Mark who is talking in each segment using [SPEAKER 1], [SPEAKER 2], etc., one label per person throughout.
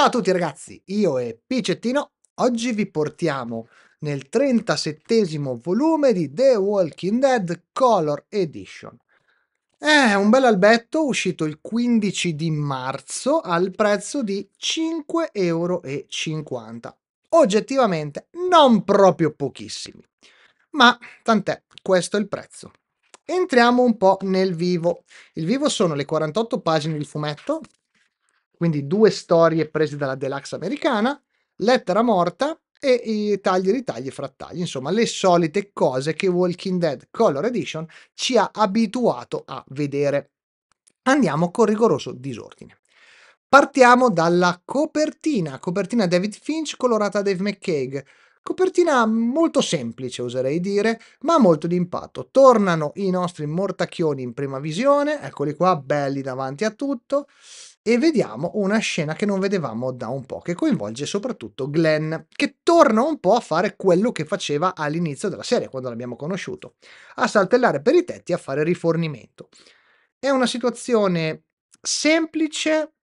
[SPEAKER 1] Ciao a tutti ragazzi, io e Picettino, oggi vi portiamo nel 37 volume di The Walking Dead Color Edition. È un bel albetto uscito il 15 di marzo al prezzo di 5,50 euro. Oggettivamente non proprio pochissimi, ma tant'è, questo è il prezzo. Entriamo un po' nel vivo. Il vivo sono le 48 pagine del fumetto, quindi due storie prese dalla deluxe americana, lettera morta e i tagli ritagli e frattagli, insomma le solite cose che Walking Dead Color Edition ci ha abituato a vedere. Andiamo con rigoroso disordine. Partiamo dalla copertina, copertina David Finch colorata a Dave McCaig. Copertina molto semplice, oserei dire, ma molto di impatto. Tornano i nostri mortacchioni in prima visione, eccoli qua, belli davanti a tutto e vediamo una scena che non vedevamo da un po', che coinvolge soprattutto Glenn, che torna un po' a fare quello che faceva all'inizio della serie, quando l'abbiamo conosciuto, a saltellare per i tetti e a fare rifornimento. È una situazione semplice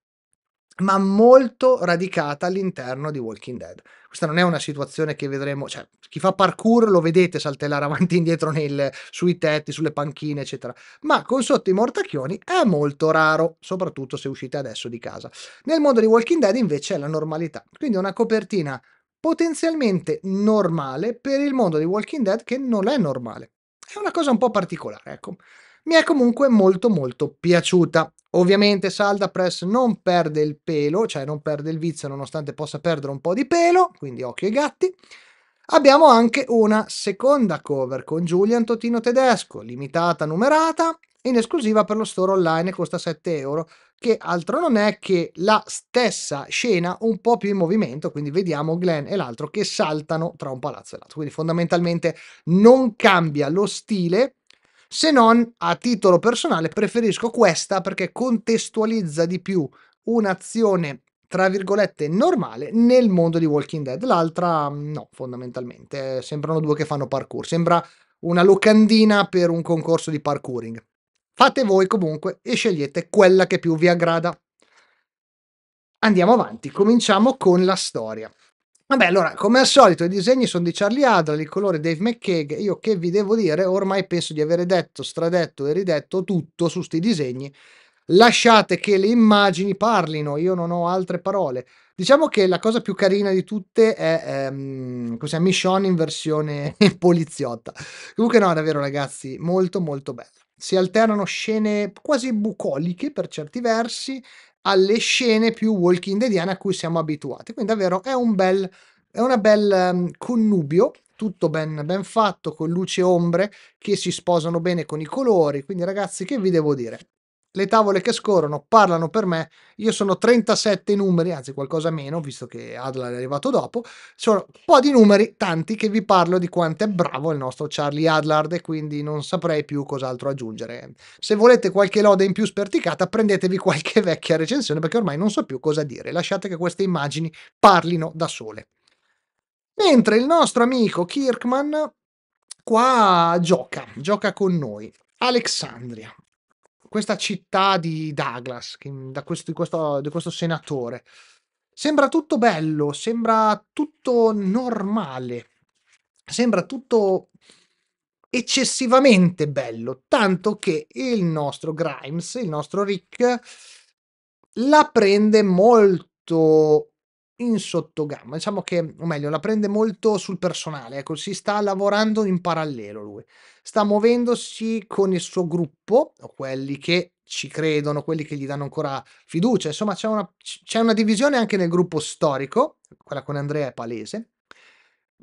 [SPEAKER 1] ma molto radicata all'interno di Walking Dead. Questa non è una situazione che vedremo, cioè chi fa parkour lo vedete saltellare avanti e indietro nel, sui tetti, sulle panchine, eccetera, ma con sotto i mortacchioni è molto raro, soprattutto se uscite adesso di casa. Nel mondo di Walking Dead invece è la normalità, quindi è una copertina potenzialmente normale per il mondo di Walking Dead che non è normale. È una cosa un po' particolare, ecco mi è comunque molto molto piaciuta. Ovviamente Salda Press non perde il pelo, cioè non perde il vizio nonostante possa perdere un po' di pelo, quindi occhio ai gatti. Abbiamo anche una seconda cover con Giulian Totino Tedesco, limitata numerata, in esclusiva per lo store online costa 7 euro, che altro non è che la stessa scena un po' più in movimento, quindi vediamo Glenn e l'altro che saltano tra un palazzo e l'altro. Quindi fondamentalmente non cambia lo stile, se non a titolo personale preferisco questa perché contestualizza di più un'azione tra virgolette normale nel mondo di Walking Dead, l'altra mm, no, fondamentalmente eh, sembrano due che fanno parkour, sembra una locandina per un concorso di parkouring. Fate voi comunque e scegliete quella che più vi aggrada. Andiamo avanti, cominciamo con la storia. Vabbè, allora, come al solito, i disegni sono di Charlie Adler, il colore Dave McCaig. Io che vi devo dire, ormai penso di avere detto, stradetto e ridetto tutto su sti disegni. Lasciate che le immagini parlino, io non ho altre parole. Diciamo che la cosa più carina di tutte è ehm, cos'è, in versione poliziotta. Comunque no, davvero ragazzi, molto molto bella si alternano scene quasi bucoliche per certi versi, alle scene più Walking Deadiane a cui siamo abituati. Quindi davvero è un bel, è una bel um, connubio, tutto ben, ben fatto, con luce e ombre che si sposano bene con i colori. Quindi ragazzi, che vi devo dire? le tavole che scorrono parlano per me, io sono 37 numeri, anzi qualcosa meno, visto che Adler è arrivato dopo, sono un po' di numeri, tanti, che vi parlo di quanto è bravo il nostro Charlie Adler, e quindi non saprei più cos'altro aggiungere. Se volete qualche lode in più sperticata, prendetevi qualche vecchia recensione perché ormai non so più cosa dire, lasciate che queste immagini parlino da sole. Mentre il nostro amico Kirkman qua gioca, gioca con noi. Alexandria questa città di Douglas, da questo, di, questo, di questo senatore. Sembra tutto bello, sembra tutto normale, sembra tutto eccessivamente bello, tanto che il nostro Grimes, il nostro Rick, la prende molto in sottogamma, diciamo che, o meglio, la prende molto sul personale, ecco, si sta lavorando in parallelo lui, sta muovendosi con il suo gruppo, o quelli che ci credono, quelli che gli danno ancora fiducia, insomma c'è una, c'è una divisione anche nel gruppo storico, quella con Andrea è palese,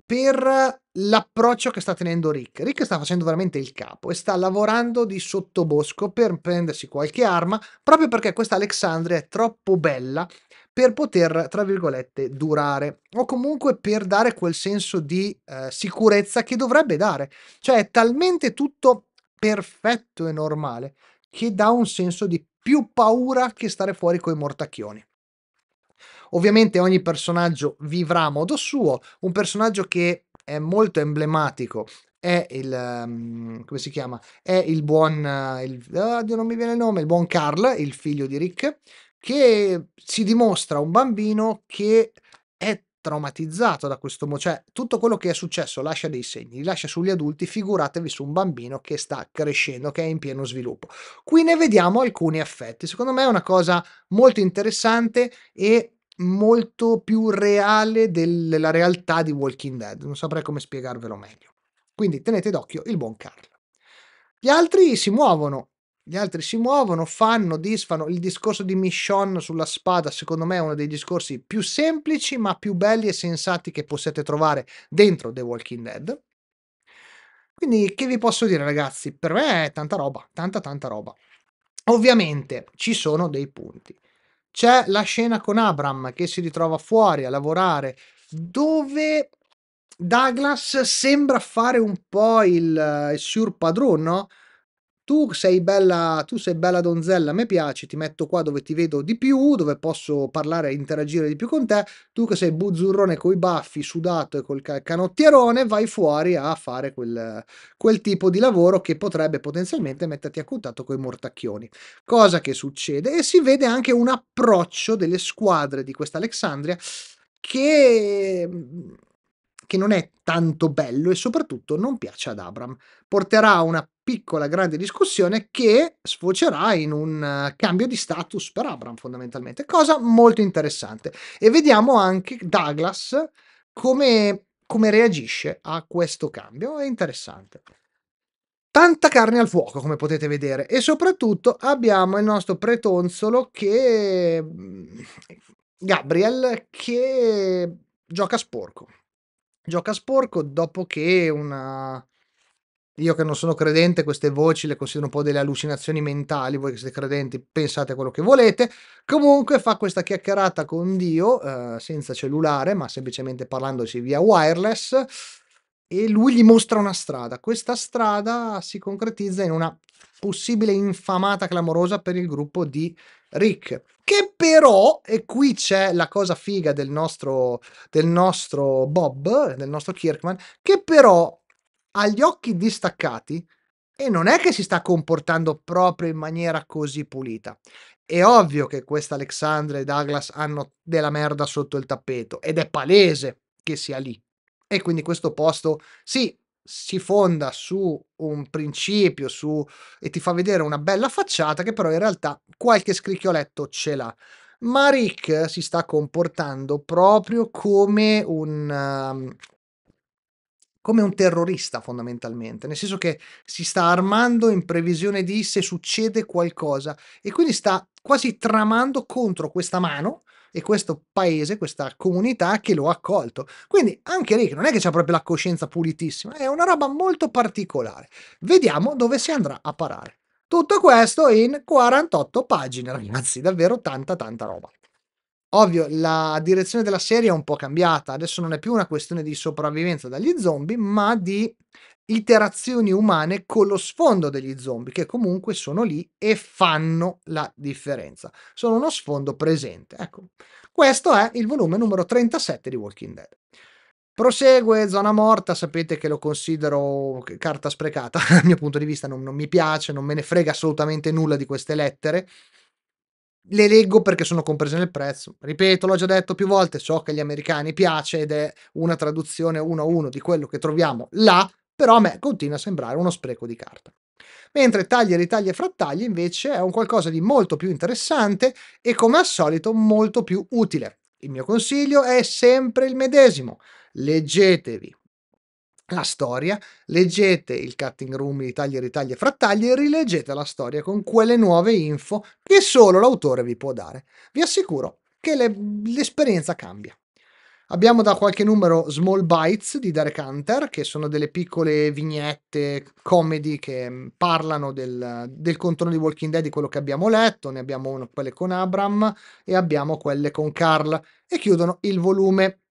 [SPEAKER 1] per l'approccio che sta tenendo Rick. Rick sta facendo veramente il capo e sta lavorando di sottobosco per prendersi qualche arma, proprio perché questa Alexandria è troppo bella per poter, tra virgolette, durare o comunque per dare quel senso di eh, sicurezza che dovrebbe dare. Cioè è talmente tutto perfetto e normale che dà un senso di più paura che stare fuori coi mortacchioni. Ovviamente ogni personaggio vivrà a modo suo, un personaggio che è molto emblematico è il mm, come si chiama? È il buon uh, il, uh, non mi viene il nome, il buon Carl, il figlio di Rick, che si dimostra un bambino che è traumatizzato da questo, cioè tutto quello che è successo lascia dei segni, li lascia sugli adulti, figuratevi su un bambino che sta crescendo, che è in pieno sviluppo. Qui ne vediamo alcuni effetti, secondo me è una cosa molto interessante e molto più reale della realtà di Walking Dead, non saprei come spiegarvelo meglio. Quindi tenete d'occhio il buon Carlo Gli altri si muovono, gli altri si muovono, fanno, disfano. Il discorso di Michonne sulla spada, secondo me, è uno dei discorsi più semplici, ma più belli e sensati che possiate trovare dentro The Walking Dead. Quindi, che vi posso dire, ragazzi? Per me è tanta roba, tanta, tanta roba. Ovviamente ci sono dei punti. C'è la scena con Abram che si ritrova fuori a lavorare, dove Douglas sembra fare un po' il, eh, il sur padrone, no? tu sei bella, tu sei bella donzella, mi piace, ti metto qua dove ti vedo di più, dove posso parlare e interagire di più con te, tu che sei buzzurrone coi baffi, sudato e col canottierone, vai fuori a fare quel, quel tipo di lavoro che potrebbe potenzialmente metterti a contatto con i mortacchioni. Cosa che succede e si vede anche un approccio delle squadre di questa Alexandria che che non è tanto bello e soprattutto non piace ad Abram. Porterà a una piccola grande discussione che sfocerà in un eh, cambio di status per Abram fondamentalmente, cosa molto interessante. E vediamo anche Douglas come, come reagisce a questo cambio, è interessante tanta carne al fuoco, come potete vedere, e soprattutto abbiamo il nostro pretonzolo che mm, Gabriel che gioca sporco gioca sporco dopo che una... Io che non sono credente, queste voci le considero un po' delle allucinazioni mentali, voi che siete credenti pensate a quello che volete. Comunque fa questa chiacchierata con Dio, eh, senza cellulare, ma semplicemente parlandoci via wireless e lui gli mostra una strada. Questa strada si concretizza in una possibile infamata clamorosa per il gruppo di Rick, che però, e qui c'è la cosa figa del nostro, del nostro Bob, del nostro Kirkman, che però ha gli occhi distaccati e non è che si sta comportando proprio in maniera così pulita. È ovvio che questa Alexandra e Douglas hanno della merda sotto il tappeto ed è palese che sia lì. E quindi questo posto, sì, si fonda su un principio su, e ti fa vedere una bella facciata che però in realtà qualche scricchioletto ce l'ha. Ma Rick si sta comportando proprio come un, um, come un terrorista fondamentalmente, nel senso che si sta armando in previsione di se succede qualcosa e quindi sta quasi tramando contro questa mano e questo paese, questa comunità che lo ha accolto. Quindi anche lì non è che c'è proprio la coscienza pulitissima, è una roba molto particolare. Vediamo dove si andrà a parare. Tutto questo in 48 pagine, ragazzi, davvero tanta tanta roba. Ovvio, la direzione della serie è un po' cambiata, adesso non è più una questione di sopravvivenza dagli zombie, ma di iterazioni umane con lo sfondo degli zombie che comunque sono lì e fanno la differenza. Sono uno sfondo presente. Ecco, questo è il volume numero 37 di Walking Dead. Prosegue Zona Morta, sapete che lo considero carta sprecata, dal mio punto di vista non, non mi piace, non me ne frega assolutamente nulla di queste lettere. Le leggo perché sono comprese nel prezzo. Ripeto, l'ho già detto più volte, so che agli americani piace ed è una traduzione uno a uno di quello che troviamo là, però a me continua a sembrare uno spreco di carta. Mentre tagli, e ritaglia e frattagli invece è un qualcosa di molto più interessante e come al solito molto più utile. Il mio consiglio è sempre il medesimo. Leggetevi la storia, leggete il cutting room di tagli, e ritaglia e frattagli e rileggete la storia con quelle nuove info che solo l'autore vi può dare. Vi assicuro che le, l'esperienza cambia. Abbiamo da qualche numero Small Bites di Derek Hunter, che sono delle piccole vignette, comedy che mm, parlano del, del contorno di Walking Dead, di quello che abbiamo letto. Ne abbiamo uno, quelle con Abram e abbiamo quelle con Carl. E chiudono il volume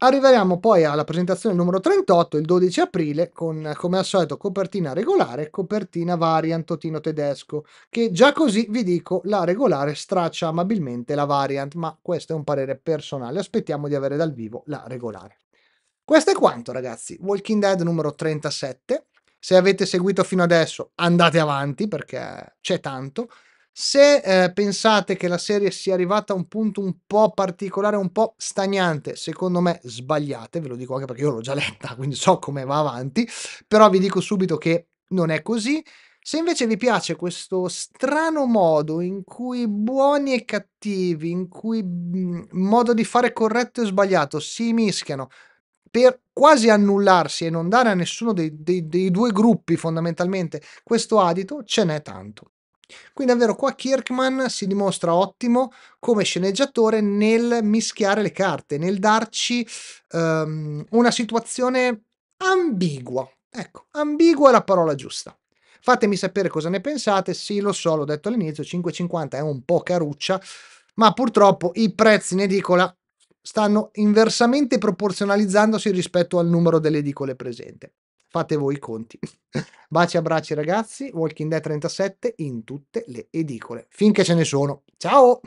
[SPEAKER 1] Arriveremo poi alla presentazione numero 38 il 12 aprile con come al solito copertina regolare, e copertina variant Totino tedesco, che già così vi dico la regolare straccia amabilmente la variant, ma questo è un parere personale, aspettiamo di avere dal vivo la regolare. Questo è quanto ragazzi, Walking Dead numero 37, se avete seguito fino adesso andate avanti perché c'è tanto, se eh, pensate che la serie sia arrivata a un punto un po' particolare, un po' stagnante, secondo me sbagliate, ve lo dico anche perché io l'ho già letta, quindi so come va avanti, però vi dico subito che non è così. Se invece vi piace questo strano modo in cui buoni e cattivi, in cui mm, modo di fare corretto e sbagliato si mischiano per quasi annullarsi e non dare a nessuno dei, dei, dei due gruppi fondamentalmente questo adito, ce n'è tanto. Quindi davvero qua Kirkman si dimostra ottimo come sceneggiatore nel mischiare le carte, nel darci um, una situazione ambigua. Ecco, ambigua è la parola giusta. Fatemi sapere cosa ne pensate, sì lo so, l'ho detto all'inizio, 5,50 è un po' caruccia, ma purtroppo i prezzi in edicola stanno inversamente proporzionalizzandosi rispetto al numero delle edicole presente. Fate voi i conti. Baci e abbracci ragazzi, Walking Dead 37 in tutte le edicole, finché ce ne sono. Ciao!